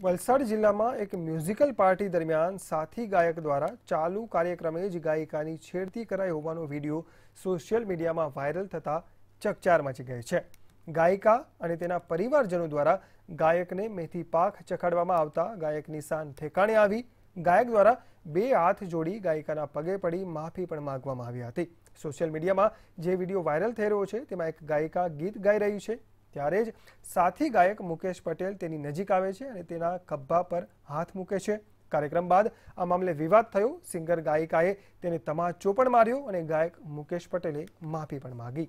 વલ સરજીલામાં એક musical party દરમિયાન સાથી ગાયક દ્વારા ચાલુ કાર્યક્રમે જ ગાયિકાની છેડતી કરાયોવાનો વિડિયો સોશિયલ મીડિયામાં વાયરલ થતા ચકચાર મચી ગઈ છે ગાયિકા અને તેના પરિવારજનો દ્વારા ગાયકને મેથી પાખ ચકડવામાં આવતા ગાયક નિશાન ઠેકાણે આવી ગાયક દ્વારા બે હાથ જોડી ગાયિકાના પગે પડી માફી પણ માંગવામાં આવી હતી સોશિયલ મીડિયામાં જે વિડિયો વાયરલ થઈ રહ્યો છે તેમાં એક ગાયિકા ગીત ગાઈ રહી છે ત્યારે જ સાથી ગાયક મુકેશ પટેલ તેની નજીક આવે છે અને તેના ખભા પર હાથ મૂકે છે કાર્યક્રમ બાદ આ મામલે વિવાદ થયો સિંગર ગાયિકાએ તેને તમાચો પણ માર્યો અને ગાયક મુકેશ પટેલે માફી પણ માગી